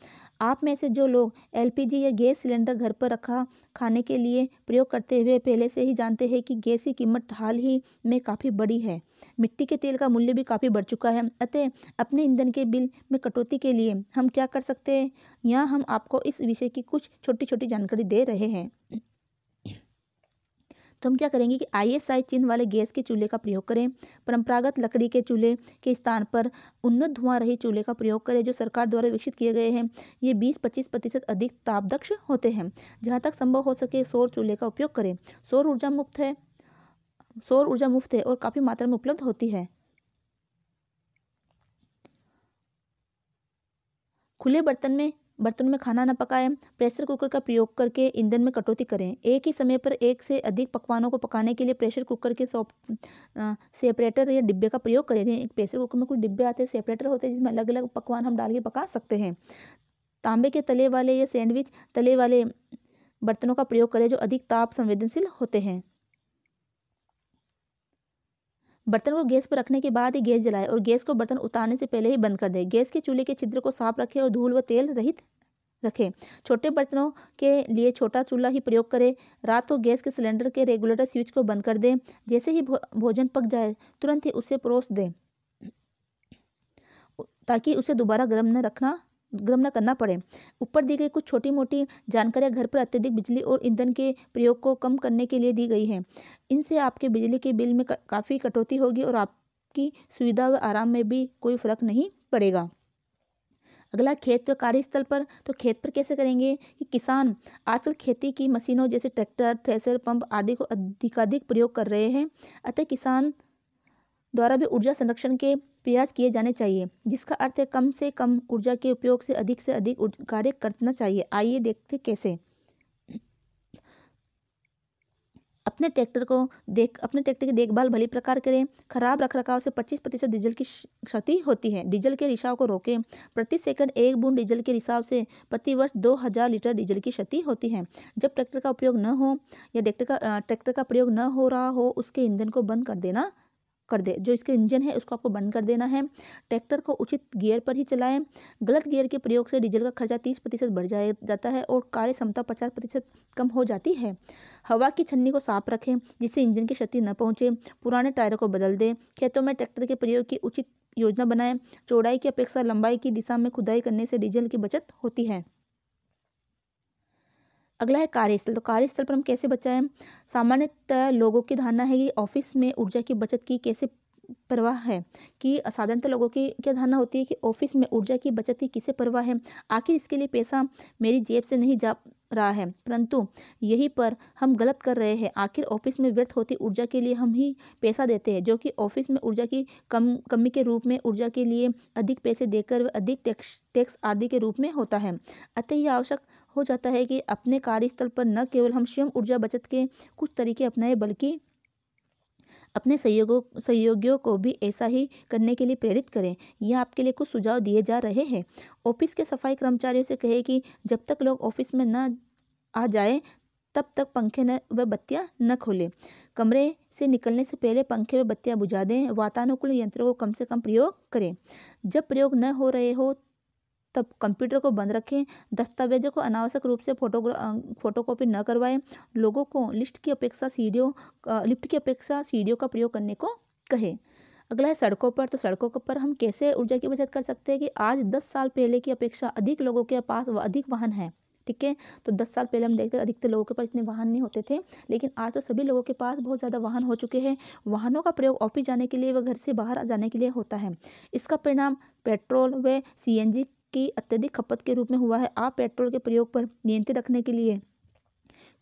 आप में से जो लोग एलपीजी या गैस सिलेंडर घर पर रखा खाने के लिए प्रयोग करते हुए पहले से ही जानते हैं कि गैस की कीमत हाल ही में काफ़ी बड़ी है मिट्टी के तेल का मूल्य भी काफ़ी बढ़ चुका है अतः अपने ईंधन के बिल में कटौती के लिए हम क्या कर सकते हैं यहाँ हम आपको इस विषय की कुछ छोटी छोटी जानकारी दे रहे हैं तो हम क्या करेंगे कि आईएसआई चिन्ह वाले गैस के चूल्हे का प्रयोग करें परंपरागत लकड़ी के चूल्हे के स्थान पर उन्नत धुआं रही चूल्हे का प्रयोग करें जो सरकार द्वारा विकसित किए गए हैं ये बीस पच्चीस प्रतिशत अधिक तापदक्ष होते हैं जहाँ तक संभव हो सके सौर चूल्हे का उपयोग करें सौर ऊर्जा मुफ्त है सौर ऊर्जा मुफ्त है और काफ़ी मात्रा में उपलब्ध होती है खुले बर्तन में बर्तन में खाना न पकाएं प्रेशर कुकर का प्रयोग करके ईंधन में कटौती करें एक ही समय पर एक से अधिक पकवानों को पकाने के लिए प्रेशर कुकर के सॉप सेपरेटर या डिब्बे का प्रयोग करें प्रेशर कुकर में कुछ डिब्बे आते हैं सेपरेटर होते हैं जिसमें अलग अलग पकवान हम डाल के पका सकते हैं तांबे के तले वाले या सैंडविच तले वाले बर्तनों का प्रयोग करें जो अधिक ताप संवेदनशील होते हैं बर्तन को गैस पर रखने के बाद ही गैस जलाएं और गैस को बर्तन उतारने से पहले ही बंद कर दें गैस के चूल्हे के छिद्र को साफ रखें और धूल व तेल रहित रखें छोटे बर्तनों के लिए छोटा चूल्हा ही प्रयोग करें रात को गैस के सिलेंडर के रेगुलेटर स्विच को बंद कर दें जैसे ही भोजन पक जाए तुरंत ही उसे परोस दें ताकि उसे दोबारा गर्म न रखना गम न करना पड़े ऊपर दी गई कुछ छोटी मोटी जानकारियाँ घर पर अत्यधिक बिजली और ईंधन के प्रयोग को कम करने के लिए दी गई है इनसे आपके बिजली के बिल में काफ़ी कटौती होगी और आपकी सुविधा व आराम में भी कोई फर्क नहीं पड़ेगा अगला खेत व कार्यस्थल पर तो खेत पर कैसे करेंगे कि किसान आजकल खेती की मशीनों जैसे ट्रैक्टर थ्रेसर पंप आदि को अधिकाधिक प्रयोग कर रहे हैं अतः किसान द्वारा भी ऊर्जा संरक्षण के प्रयास किए जाने चाहिए जिसका अर्थ है कम से कम ऊर्जा के उपयोग से अधिक से अधिक कार्य करना चाहिए आइए देखते कैसे अपने ट्रैक्टर को देख अपने ट्रैक्टर की देखभाल भली प्रकार करें खराब रखरखाव से 25 प्रतिशत डीजल की क्षति होती है डीजल के रिसाव को रोकें प्रति सेकंड एक बूंद डीजल के रिसाव से प्रति दो 2000 लीटर डीजल की क्षति होती है जब ट्रैक्टर का उपयोग न हो या ट्रैक्टर का ट्रैक्टर का प्रयोग न हो रहा हो उसके ईंधन को बंद कर देना कर दे जो इसके इंजन है उसको आपको बंद कर देना है ट्रैक्टर को उचित गियर पर ही चलाएं गलत गियर के प्रयोग से डीजल का खर्चा तीस प्रतिशत बढ़ जाए जाता है और कार्य क्षमता पचास प्रतिशत कम हो जाती है हवा की छन्नी को साफ रखें जिससे इंजन की क्षति न पहुंचे पुराने टायरों को बदल दें खेतों में ट्रैक्टर के प्रयोग की उचित योजना बनाएं चौड़ाई की अपेक्षा लंबाई की दिशा में खुदाई करने से डीजल की बचत होती है अगला है कार्यस्थल तो कार्यस्थल पर हम कैसे बचाएं सामान्यतः लोगों की धारणा है कि ऑफिस में ऊर्जा की बचत की कैसे परवाह है कि साधारणतः लोगों की क्या धारणा होती है कि ऑफिस में ऊर्जा की बचत की किसे परवाह है आखिर इसके लिए पैसा मेरी जेब से नहीं जा रहा है परंतु यही पर हम गलत कर रहे हैं आखिर ऑफिस में व्यर्थ होती ऊर्जा के लिए हम ही पैसा देते हैं जो कि ऑफिस में ऊर्जा की कम कमी के रूप में ऊर्जा के लिए अधिक पैसे देकर अधिक टैक्स टैक्स आदि के रूप में होता है अतः यह आवश्यक हो जाता है कि अपने कार्यस्थल पर न केवल हम स्वयं ऊर्जा बचत के कुछ तरीके अपनाएं बल्कि अपने सहयोगों सहयोगियों को भी ऐसा ही करने के लिए प्रेरित करें यह आपके लिए कुछ सुझाव दिए जा रहे हैं ऑफिस के सफाई कर्मचारियों से कहें कि जब तक लोग ऑफिस में न आ जाए तब तक पंखे न व बत्तियाँ न खोलें कमरे से निकलने से पहले पंखे व बत्तियाँ बुझा दें वातानुकूल यंत्रों को कम से कम प्रयोग करें जब प्रयोग न हो रहे हो तब कंप्यूटर को बंद रखें दस्तावेजों को अनावश्यक रूप से फोटोग्रा फोटोकॉपी न करवाएं लोगों को लिस्ट की अपेक्षा सीढ़ियों लिफ्ट की अपेक्षा सीढ़ियों का प्रयोग करने को कहें अगला है सड़कों पर तो सड़कों पर हम कैसे ऊर्जा की बचत कर सकते हैं कि आज दस साल पहले की अपेक्षा अधिक लोगों के पास अधिक वाहन है ठीक है तो दस साल पहले हम देखते अधिकतर लोगों के पास इतने वाहन नहीं होते थे लेकिन आज तो सभी लोगों के पास बहुत ज़्यादा वाहन हो चुके हैं वाहनों का प्रयोग ऑफिस जाने के लिए व घर से बाहर जाने के लिए होता है इसका परिणाम पेट्रोल व सीएनजी की अत्यधिक खपत के रूप में हुआ है आप पेट्रोल के प्रयोग पर नियंत्रित रखने के लिए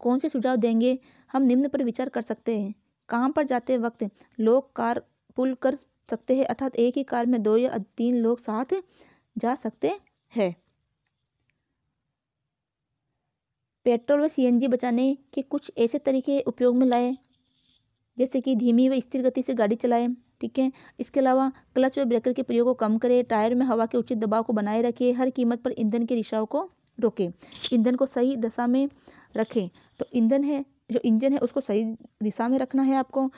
कौन से सुझाव देंगे हम निम्न पर विचार कर सकते हैं काम पर जाते वक्त लोग कार पुल कर सकते हैं अर्थात एक ही कार में दो या तीन लोग साथ जा सकते हैं पेट्रोल व सीएनजी बचाने के कुछ ऐसे तरीके उपयोग में लाए जैसे कि धीमी व स्थिर गति से गाड़ी चलाएं ठीक है इसके अलावा क्लच व ब्रेकर के प्रयोग को कम करें टायर में हवा के उचित दबाव को बनाए रखें हर कीमत पर ईंधन के रिसाव को रोकें ईंधन को सही दशा में रखें तो ईंधन है जो इंजन है उसको सही दिशा में रखना है आपको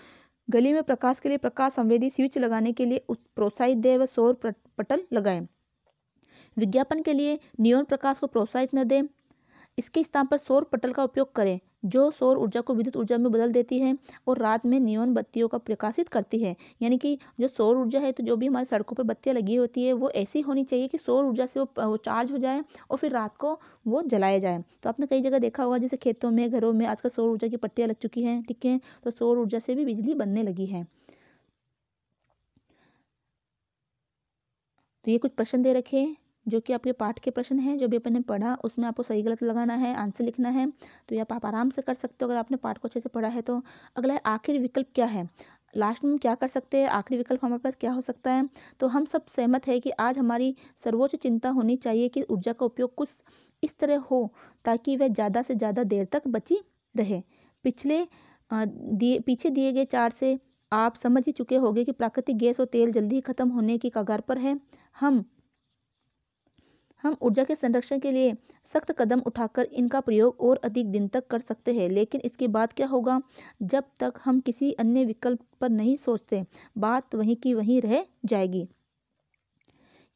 गली में प्रकाश के लिए प्रकाश संवेदी स्विच लगाने के लिए प्रोत्साहित दें व सौर पटल लगाएं विज्ञापन के लिए नियोन प्रकाश को प्रोत्साहित न दें इसके स्थान पर सौर पटल का उपयोग करें जो सौर ऊर्जा को विद्युत ऊर्जा में बदल देती है और रात में नियोन बत्तियों का प्रकाशित करती है यानी कि जो सौर ऊर्जा है तो जो भी हमारी सड़कों पर बत्तियाँ लगी होती है वो ऐसी होनी चाहिए कि सौर ऊर्जा से वो चार्ज हो जाए और फिर रात को वो जलाया जाए तो आपने कई जगह देखा होगा जैसे खेतों में घरों में आजकल सौर ऊर्जा की पट्टियाँ लग चुकी हैं ठीक है तो सौर ऊर्जा से भी बिजली बनने लगी है तो ये कुछ प्रश्न दे रखे हैं जो कि आपके पाठ के प्रश्न हैं जो भी अपने पढ़ा उसमें आपको सही गलत लगाना है आंसर लिखना है तो ये आप आराम से कर सकते हो अगर आपने पाठ को अच्छे से पढ़ा है तो अगला है आखिरी विकल्प क्या है लास्ट में क्या कर सकते हैं आखिरी विकल्प हमारे पास क्या हो सकता है तो हम सब सहमत है कि आज हमारी सर्वोच्च चिंता होनी चाहिए कि ऊर्जा का उपयोग कुछ इस तरह हो ताकि वह ज़्यादा से ज़्यादा देर तक बची रहे पिछले दिए पीछे दिए गए चार से आप समझ ही चुके होंगे कि प्राकृतिक गैस और तेल जल्दी ही ख़त्म होने की कगार पर है हम हम ऊर्जा के संरक्षण के लिए सख्त कदम उठाकर इनका प्रयोग और अधिक दिन तक कर सकते हैं लेकिन इसके बाद क्या होगा जब तक हम किसी अन्य विकल्प पर नहीं सोचते बात वहीं की वहीं रह जाएगी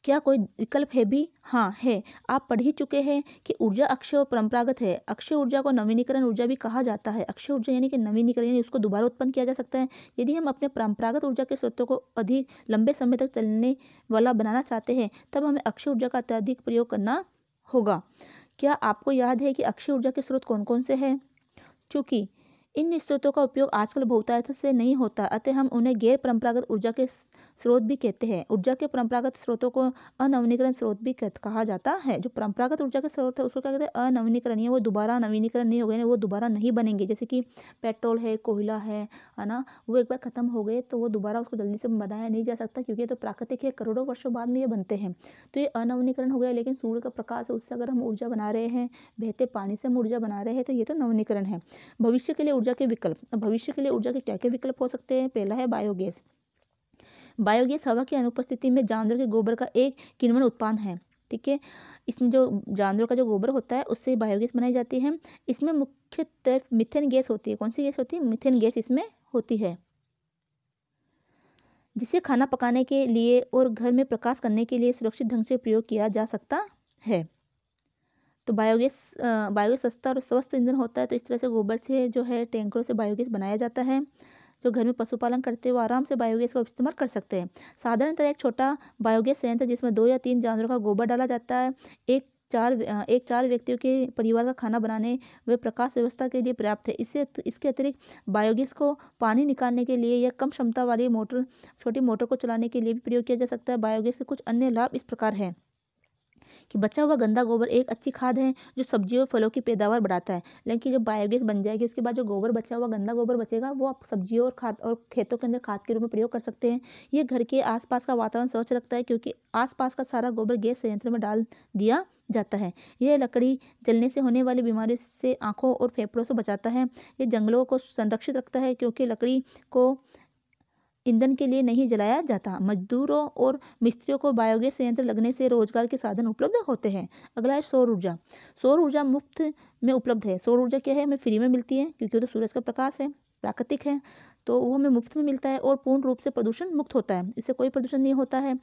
क्या कोई विकल्प है भी हाँ है आप पढ़ ही चुके हैं कि ऊर्जा अक्षय और परंपरागत है अक्षय ऊर्जा को नवीनीकरण ऊर्जा भी कहा जाता है अक्षय ऊर्जा यानी कि नवीनीकरण यानी उसको दोबारा उत्पन्न किया जा सकता है यदि हम अपने परंपरागत ऊर्जा के स्रोतों को अधिक लंबे समय तक चलने वाला बनाना चाहते हैं तब हमें अक्षय ऊर्जा का अत्यधिक प्रयोग करना होगा क्या आपको याद है कि अक्षय ऊर्जा के स्रोत कौन कौन से हैं चूँकि इन स्रोतों का उपयोग आजकल बहुतायत से नहीं होता अतः हम उन्हें गैर परंपरागत ऊर्जा के स्रोत भी कहते हैं ऊर्जा के परंपरागत स्रोतों को अनवनीकरण स्रोत भी कहा जाता है जो परंपरागत ऊर्जा के स्रोत है उसको क्या कहते हैं अनवनीकरणीय वो दोबारा नवीनीकरण नहीं हो गए वो दोबारा नहीं बनेंगे जैसे कि पेट्रोल है कोयला है है ना वो एक बार ख़त्म हो गए तो वो दोबारा उसको जल्दी से बनाया नहीं जा सकता क्योंकि ये तो प्राकृतिक है करोड़ों वर्षों बाद में ये बनते हैं तो ये अनवनीकरण हो गया लेकिन सूर्य का प्रकाश है उससे अगर हम ऊर्जा बना रहे हैं बहते पानी से हम ऊर्जा बना रहे हैं तो ये तो नवनीकरण है भविष्य के लिए ऊर्जा के विकल्प भविष्य के लिए ऊर्जा के क्या क्या विकल्प हो सकते हैं पहला है बायोगैस बायोगैस हवा की अनुपस्थिति में जानवर के गोबर का एक किण्वन उत्पाद है ठीक है इसमें जो जानवरों का जो गोबर होता है उससे बायोगैस बनाई जाती है इसमें मुख्यतः मिथेन गैस होती है कौन सी गैस होती है मिथेन गैस इसमें होती है जिसे खाना पकाने के लिए और घर में प्रकाश करने के लिए सुरक्षित ढंग से प्रयोग किया जा सकता है तो बायोगैस बायोगैस सस्ता और स्वस्थ ईंधन होता है तो इस तरह से गोबर से जो है टैंकरों से बायोगैस बनाया जाता है जो घर में पशुपालन करते हो आराम से बायोगैस का इस्तेमाल कर सकते हैं साधारणतः एक छोटा बायोगैस संयंत्र जिसमें दो या तीन जानवरों का गोबर डाला जाता है एक चार एक चार व्यक्तियों के परिवार का खाना बनाने व प्रकाश व्यवस्था के लिए पर्याप्त है इससे इसके अतिरिक्त बायोगैस को पानी निकालने के लिए या कम क्षमता वाली मोटर छोटी मोटर को चलाने के लिए भी प्रयोग किया जा सकता है बायोगैस के कुछ अन्य लाभ इस प्रकार हैं कि बचा हुआ गंदा गोबर एक अच्छी खाद है जो सब्जियों और फलों की पैदावार बढ़ाता है लेकिन जब बायोगैस बन जाएगी उसके बाद जो गोबर बचा हुआ गंदा गोबर बचेगा वो आप सब्जियों और खाद और खेतों के अंदर खाद के रूप में प्रयोग कर सकते हैं ये घर के आसपास का वातावरण स्वच्छ रखता है क्योंकि आसपास का सारा गोबर गैस संयंत्र में डाल दिया जाता है यह लकड़ी जलने से होने वाली बीमारियों से आंखों और फेफड़ों से बचाता है यह जंगलों को संरक्षित रखता है क्योंकि लकड़ी को ईंधन के लिए नहीं जलाया जाता मजदूरों और मिस्त्रियों को बायोगैस संयंत्र लगने से रोजगार के साधन उपलब्ध होते हैं अगला है सौर ऊर्जा सौर ऊर्जा मुफ्त में उपलब्ध है सौर ऊर्जा क्या है हमें फ्री में मिलती है क्योंकि वो तो सूरज का प्रकाश है प्राकृतिक है तो वो हमें मुफ्त में मिलता है और पूर्ण रूप से प्रदूषण मुक्त होता है इससे कोई प्रदूषण नहीं होता है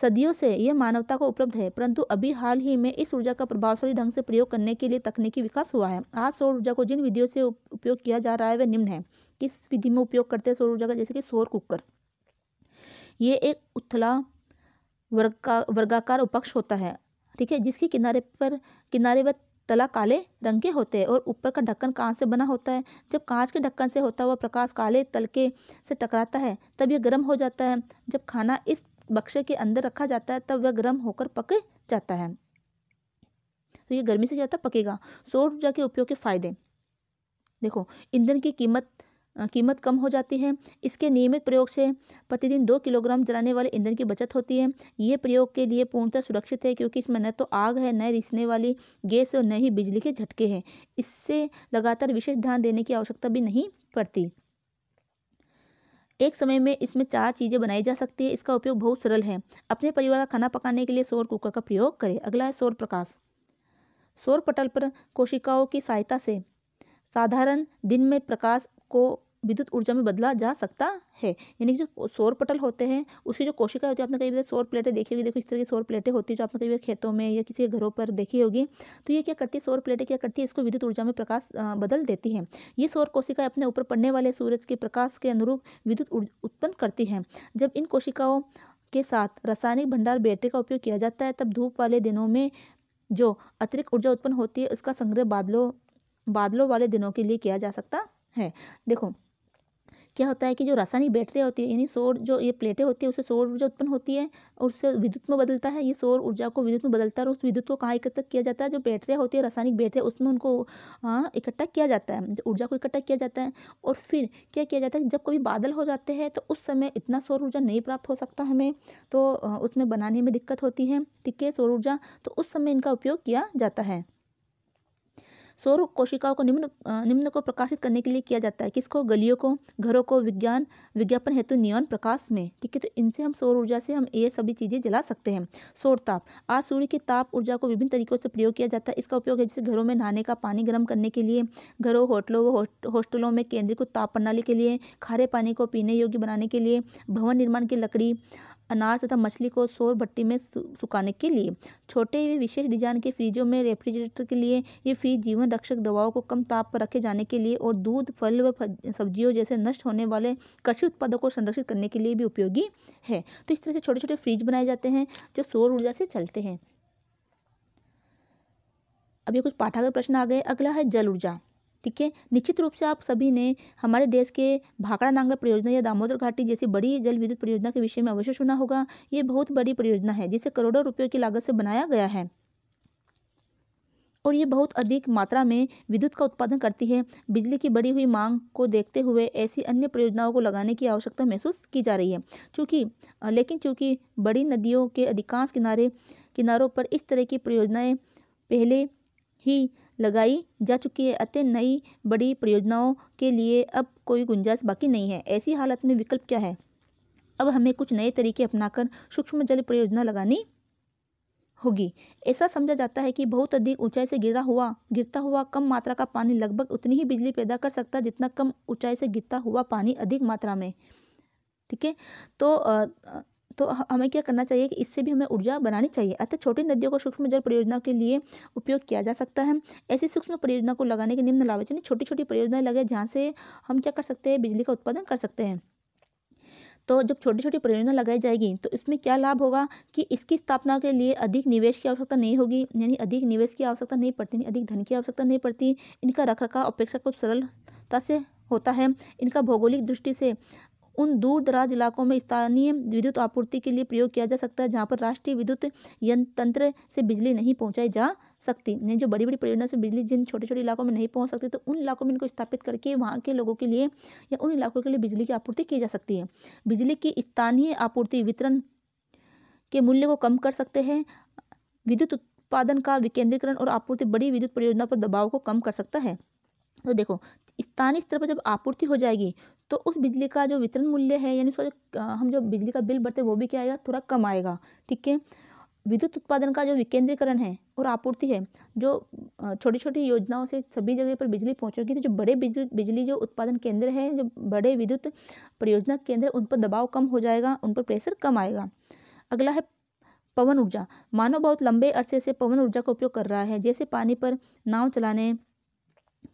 सदियों से यह मानवता को उपलब्ध है परंतु अभी हाल ही में इस ऊर्जा का प्रभावशाली ढंग से प्रयोग करने के लिए तकनीकी विकास हुआ है आज सौर ऊर्जा को जिन विधियों से उपयोग किया जा रहा है वह निम्न है किस विधि में उपयोग करते हैं सौर ऊर्जा का जैसे कि सौर कुकर ये एक उथला वर्गा वर्गाकार उपक्ष होता है ठीक है जिसके किनारे पर किनारे व तला काले रंग के होते हैं और ऊपर का ढक्कन कांच से बना होता है जब कांच के ढक्कन से होता हुआ प्रकाश काले तलके से टकराता है तब यह गर्म हो जाता है जब खाना इस बक्से के अंदर रखा जाता है तब वह गर्म होकर पक जाता है तो ये गर्मी से क्या होता है पकेगा सौर ऊर्जा के उपयोग के फायदे देखो ईंधन की कीमत कीमत कम हो जाती है इसके नियमित प्रयोग से प्रतिदिन दो किलोग्राम जलाने वाले ईंधन की बचत होती है ये प्रयोग के लिए पूर्णतः सुरक्षित है क्योंकि इसमें न तो आग है न रिसने वाली गैस और न ही बिजली के झटके हैं इससे लगातार विशेष ध्यान देने की आवश्यकता भी नहीं पड़ती एक समय में इसमें चार चीज़ें बनाई जा सकती है इसका उपयोग बहुत सरल है अपने परिवार का खाना पकाने के लिए सौर कुकर का प्रयोग करें अगला है सौर प्रकाश सौर पटल पर कोशिकाओं की सहायता से साधारण दिन में प्रकाश को विद्युत ऊर्जा में बदला जा सकता है यानी कि जो सौर पटल होते हैं उसकी जो कोशिका होती है आपने कई बार सौर प्लेटें देखी होगी देखो इस तरह की सौर प्लेटें होती है जो आपने कई बार खेतों में या किसी घरों पर देखी होगी तो ये क्या करती है सौर प्लेटें क्या करती है इसको विद्युत ऊर्जा में प्रकाश बदल देती है ये सौर कोशिका अपने ऊपर पड़ने वाले सूरज के प्रकाश के अनुरूप विद्युत उत्पन्न करती हैं जब इन कोशिकाओं के साथ रासायनिक भंडार बैटरी का उपयोग किया जाता है तब धूप वाले दिनों में जो अतिरिक्त ऊर्जा उत्पन्न होती है उसका संग्रह बादलों बादलों वाले दिनों के लिए किया जा सकता है देखो क्या होता है कि जो रासायनिक बैटरी होती है यानी सौर जो ये प्लेटें होती है उससे सौर ऊर्जा उत्पन्न होती है और उससे विद्युत में बदलता है ये सौर ऊर्जा को विद्युत में बदलता है और उस विद्युत को कहाँ इकट्ठा किया जाता है जो बैटरियाँ होती है रासायनिक बैटरियाँ उसमें उनको हाँ, इकट्ठा किया जाता है ऊर्जा को इकट्ठा किया जाता है और फिर क्या किया जाता है जब कभी बादल हो जाते हैं तो उस समय इतना सौर ऊर्जा नहीं प्राप्त हो सकता हमें तो उसमें बनाने में दिक्कत होती है ठीक है सौर ऊर्जा तो उस समय इनका उपयोग किया जाता है सौर कोशिकाओं को निम्न निम्न को प्रकाशित करने के लिए किया जाता है किसको गलियों को घरों को विज्ञान विज्ञापन हेतु नियोन प्रकाश में ठीक है तो इनसे हम सौर ऊर्जा से हम ये सभी चीज़ें जला सकते हैं सौर ताप आज सूर्य की ताप ऊर्जा को विभिन्न तरीकों से प्रयोग किया जाता है इसका उपयोग है जैसे घरों में नहाने का पानी गर्म करने के लिए घरों होटलों व हॉस्टलों में केंद्रीकृत ताप प्रणाली के लिए खारे पानी को पीने योग्य बनाने के लिए भवन निर्माण की लकड़ी अनाज तथा मछली को शोर भट्टी में सुखाने के लिए छोटे विशेष डिजाइन के फ्रीजों में रेफ्रिजरेटर के लिए ये फ्रीज जीवन रक्षक दवाओं को कम ताप पर रखे जाने के लिए और दूध फल व सब्जियों जैसे नष्ट होने वाले कृषि उत्पादों को संरक्षित करने के लिए भी उपयोगी है तो इस तरह से छोटे छोटे फ्रिज बनाए जाते हैं जो सौर ऊर्जा से चलते हैं अभी कुछ पाठागत प्रश्न आ गए अगला है जल ऊर्जा ठीक है निश्चित रूप से आप सभी ने हमारे देश के भाखड़ा नांगर परियोजना या दामोदर घाटी जैसी बड़ी जल विद्युत परियोजना के विषय में अवश्य सुना होगा ये बहुत बड़ी परियोजना है जिसे करोड़ों रुपयों की लागत से बनाया गया है और ये बहुत अधिक मात्रा में विद्युत का उत्पादन करती है बिजली की बढ़ी हुई मांग को देखते हुए ऐसी अन्य परियोजनाओं को लगाने की आवश्यकता महसूस की जा रही है चूँकि लेकिन चूँकि बड़ी नदियों के अधिकांश किनारे किनारों पर इस तरह की परियोजनाएँ पहले ही लगाई जा चुकी है अतः नई बड़ी परियोजनाओं के लिए अब कोई गुंजाइश बाकी नहीं है ऐसी हालत में विकल्प क्या है अब हमें कुछ नए तरीके अपनाकर सूक्ष्म जल परियोजना लगानी होगी ऐसा समझा जाता है कि बहुत अधिक ऊंचाई से गिरा हुआ गिरता हुआ कम मात्रा का पानी लगभग उतनी ही बिजली पैदा कर सकता है जितना कम ऊंचाई से गिरता हुआ पानी अधिक मात्रा में ठीक है तो आ, आ, तो हमें क्या करना चाहिए कि इससे भी हमें ऊर्जा बनानी चाहिए अतः छोटी नदियों को सूक्ष्म जल परियोजना के लिए उपयोग किया जा सकता है ऐसी सूक्ष्म परियोजना को लगाने के निम्न लाभ यानी छोटी छोटी परियोजनाएं लगे जहाँ से हम क्या कर सकते हैं बिजली का उत्पादन कर सकते हैं तो जब छोटी छोटी परियोजना लगाई जाएगी तो इसमें क्या लाभ होगा कि इसकी स्थापना के लिए अधिक निवेश की आवश्यकता नहीं होगी यानी अधिक निवेश की आवश्यकता नहीं पड़ती अधिक धन की आवश्यकता नहीं पड़ती इनका रख रखाव अपेक्षा कुछ सरलता से होता है इनका भौगोलिक दृष्टि से उन दूर दराज इलाकों में स्थानीय विद्युत आपूर्ति के लिए प्रयोग किया जा सकता है जहाँ पर राष्ट्रीय विद्युत तंत्र से बिजली नहीं पहुँचाई जा सकती नहीं जो बड़ी बड़ी परियोजना से बिजली जिन छोटे छोटे इलाकों में नहीं पहुंच सकती तो उन इलाकों में इनको स्थापित करके वहाँ के लोगों के लिए या उन इलाकों के लिए बिजली की आपूर्ति की जा सकती है बिजली की स्थानीय आपूर्ति वितरण के मूल्य को कम कर सकते हैं विद्युत उत्पादन का विकेंद्रीकरण और आपूर्ति बड़ी विद्युत परियोजना पर दबाव को कम कर सकता है तो देखो स्थानीय स्तर पर जब आपूर्ति हो जाएगी तो उस बिजली का जो वितरण मूल्य है यानी उसका हम जो बिजली का बिल बढ़ते वो भी क्या आएगा थोड़ा कम आएगा ठीक है विद्युत उत्पादन का जो विकेंद्रीकरण है और आपूर्ति है जो छोटी छोटी योजनाओं से सभी जगह पर बिजली पहुंचेगी तो जो बड़े बिजली बिजली जो उत्पादन केंद्र है जो बड़े विद्युत परियोजना केंद्र उन पर दबाव कम हो जाएगा उन पर प्रेशर कम आएगा अगला है पवन ऊर्जा मानव बहुत लंबे अरसे से पवन ऊर्जा का उपयोग कर रहा है जैसे पानी पर नाव चलाने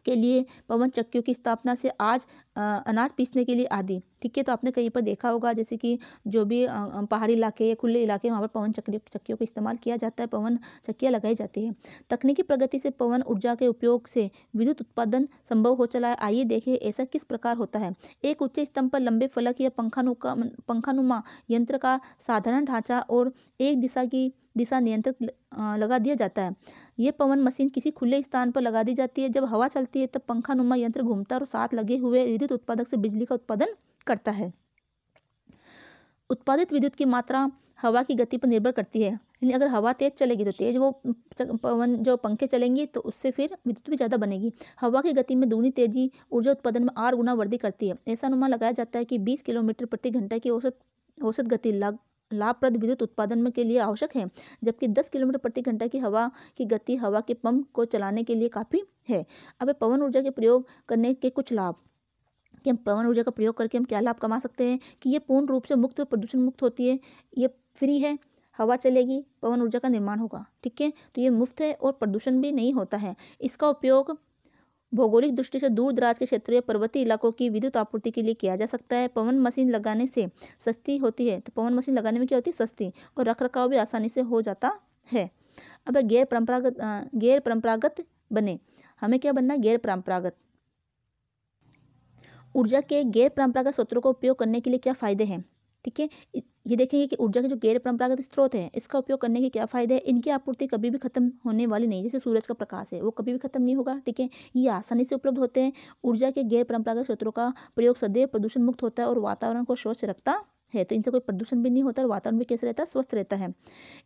के लिए पवन चक्कियों की स्थापना से आज अनाज पीसने के लिए आदि ठीक है तो आपने कहीं पर देखा होगा जैसे कि जो भी पहाड़ी इलाके या खुले इलाके वहाँ पर पवन चक्की चक्कियों का इस्तेमाल किया जाता है पवन चक्कियाँ लगाई जाती है तकनीकी प्रगति से पवन ऊर्जा के उपयोग से विद्युत उत्पादन संभव हो चला है आइए देखिए ऐसा किस प्रकार होता है एक उच्च स्तंभ पर लंबे फलक या पंखानुका पंखानुमा यंत्र का साधारण ढांचा और एक दिशा की दिशा नियंत्रक लगा दिया जाता है ये पवन मशीन किसी खुले स्थान पर लगा दी जाती है जब हवा चलती है तब पंखा नुमा यंत्र घूमता और साथ लगे हुए विद्युत उत्पादक से बिजली का उत्पादन करता है उत्पादित विद्युत की मात्रा हवा की गति पर निर्भर करती है लेकिन अगर हवा तेज चलेगी तो तेज वो पवन जो पंखे चलेंगे तो उससे फिर विद्युत भी ज़्यादा बनेगी हवा की गति में दूनी तेजी ऊर्जा उत्पादन में आर गुना वृद्धि करती है ऐसा अनुमान लगाया जाता है कि 20 किलोमीटर प्रति घंटा की औसत औसत गति लग लाभप्रद विद्युत उत्पादन के लिए आवश्यक है जबकि दस किलोमीटर प्रति घंटा की हवा की गति हवा के पंप को चलाने के लिए काफ़ी है अब पवन ऊर्जा के प्रयोग करने के कुछ लाभ कि हम पवन ऊर्जा का प्रयोग करके हम क्या लाभ कमा सकते हैं कि ये पूर्ण रूप से मुक्त प्रदूषण मुक्त होती है ये फ्री है हवा चलेगी पवन ऊर्जा का निर्माण होगा ठीक है तो ये मुफ्त है और प्रदूषण भी नहीं होता है इसका उपयोग भौगोलिक दृष्टि से दूर दराज के क्षेत्रों या पर्वतीय इलाकों की विद्युत आपूर्ति के लिए किया जा सकता है पवन मशीन लगाने से सस्ती होती है तो पवन मशीन लगाने में क्या होती है सस्ती और रख रखाव भी आसानी से हो जाता है अब गैर परंपरागत गैर परंपरागत बने हमें क्या बनना गैर परंपरागत ऊर्जा के गैर परंपरागत स्रोतों का उपयोग करने के लिए क्या फ़ायदे हैं ठीक है ये देखेंगे कि ऊर्जा के जो गैर परंपरागत स्रोत है इसका उपयोग करने के क्या फ़ायदे हैं इनकी आपूर्ति कभी भी खत्म होने वाली नहीं जैसे सूरज का प्रकाश है वो कभी भी खत्म नहीं होगा ठीक है ये आसानी से उपलब्ध होते हैं ऊर्जा के गैर परंपरागत स्रोतों का प्रयोग सदैव प्रदूषण मुक्त होता है और वातावरण को स्वच्छ रखता है तो इनसे कोई प्रदूषण भी नहीं होता और वातावरण भी कैसे रहता है स्वस्थ रहता है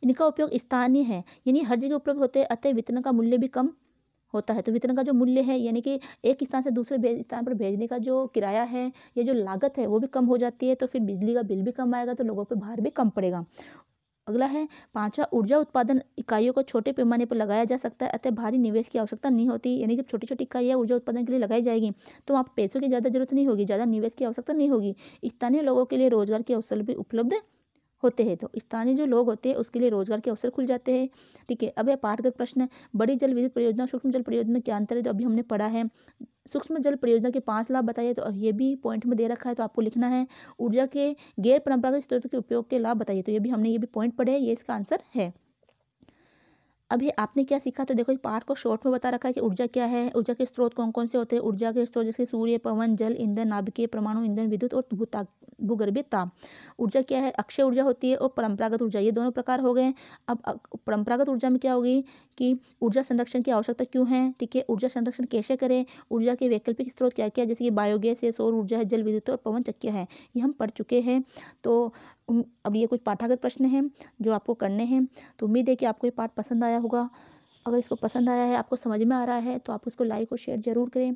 इनका उपयोग स्थानीय है यानी हर जगह उपलब्ध होते हैं अतः वितरण का मूल्य भी कम होता है तो वितरण का जो मूल्य है यानी कि एक स्थान से दूसरे स्थान पर भेजने का जो किराया है या जो लागत है वो भी कम हो जाती है तो फिर बिजली का बिल भी कम आएगा तो लोगों पर भार भी कम पड़ेगा अगला है पांचवा ऊर्जा उत्पादन इकाइयों को छोटे पैमाने पर लगाया जा सकता है अतः भारी निवेश की आवश्यकता नहीं होती यानी जब छोटी छोटी इकाइयाँ ऊर्जा उत्पादन के लिए लगाई जाएगी तो वहाँ पैसों की ज़्यादा जरूरत नहीं होगी ज़्यादा निवेश की आवश्यकता नहीं होगी स्थानीय लोगों के लिए रोजगार के अवसर भी उपलब्ध होते हैं तो स्थानीय जो लोग होते हैं उसके लिए रोजगार के अवसर खुल जाते हैं ठीक है अब यह पाठ प्रश्न है बड़ी जल विद्युत परियोजना सूक्ष्म जल परियोजना में क्या अंतर है जो अभी हमने पढ़ा है सूक्ष्म जल परियोजना के पांच लाभ बताइए तो ये भी पॉइंट में दे रखा है तो आपको लिखना है ऊर्जा के गैर परंपरागत स्रोत के उपयोग के लाभ बताइए तो ये भी हमने ये भी पॉइंट पढ़े ये इसका आंसर है अभी आपने क्या सीखा तो देखो पार्ट को शॉर्ट में बता रखा है कि ऊर्जा क्या है ऊर्जा के स्रोत कौन कौन से होते हैं ऊर्जा के स्रोत जैसे सूर्य पवन जल ईंधन नाभिकीय परमाणु ईंधन विद्युत और भूता भूगर्भित ताप ऊर्जा क्या है अक्षय ऊर्जा होती है और परंपरागत ऊर्जा ये दोनों प्रकार हो गए अब परंपरागत ऊर्जा में क्या होगी कि ऊर्जा संरक्षण की आवश्यकता क्यों है ठीक है ऊर्जा संरक्षण कैसे करें ऊर्जा के वैकल्पिक स्रोत क्या क्या जैसे कि बायोगैस है सौर ऊर्जा है जल विद्युत और पवन चक्या है ये हम पढ़ चुके हैं तो अब ये कुछ पाठागत प्रश्न हैं जो आपको करने हैं तो उम्मीद है कि आपको ये पाठ पसंद आया होगा अगर इसको पसंद आया है आपको समझ में आ रहा है तो आप उसको लाइक और शेयर ज़रूर करें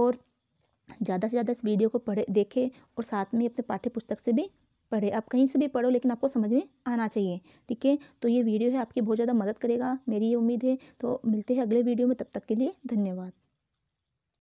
और ज़्यादा से ज़्यादा इस वीडियो को पढ़े देखें और साथ में अपने पाठ्य पुस्तक से भी पढ़े आप कहीं से भी पढ़ो लेकिन आपको समझ में आना चाहिए ठीक है तो ये वीडियो है आपकी बहुत ज़्यादा मदद करेगा मेरी ये उम्मीद है तो मिलते हैं अगले वीडियो में तब तक के लिए धन्यवाद